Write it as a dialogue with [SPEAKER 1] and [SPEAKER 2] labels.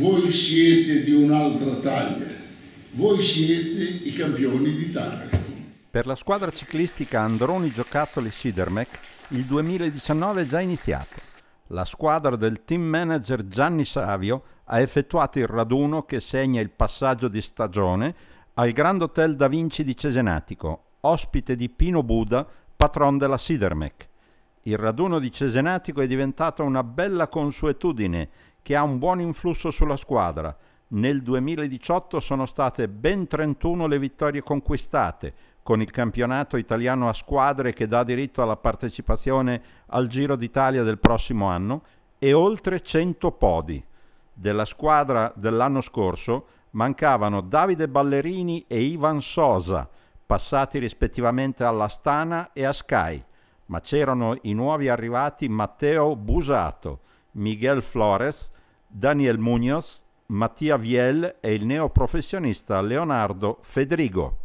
[SPEAKER 1] Voi siete di un'altra taglia, voi siete i campioni di d'Italia. Per la squadra ciclistica Androni Giocattoli Sidermec il 2019 è già iniziato. La squadra del team manager Gianni Savio ha effettuato il raduno che segna il passaggio di stagione al Grand Hotel Da Vinci di Cesenatico, ospite di Pino Buda, patron della Sidermec. Il raduno di Cesenatico è diventato una bella consuetudine che ha un buon influsso sulla squadra. Nel 2018 sono state ben 31 le vittorie conquistate, con il campionato italiano a squadre che dà diritto alla partecipazione al Giro d'Italia del prossimo anno e oltre 100 podi. Della squadra dell'anno scorso mancavano Davide Ballerini e Ivan Sosa, passati rispettivamente alla Stana e a Sky, ma c'erano i nuovi arrivati Matteo Busato, Miguel Flores, Daniel Muñoz, Mattia Viel e il neoprofessionista Leonardo Federigo.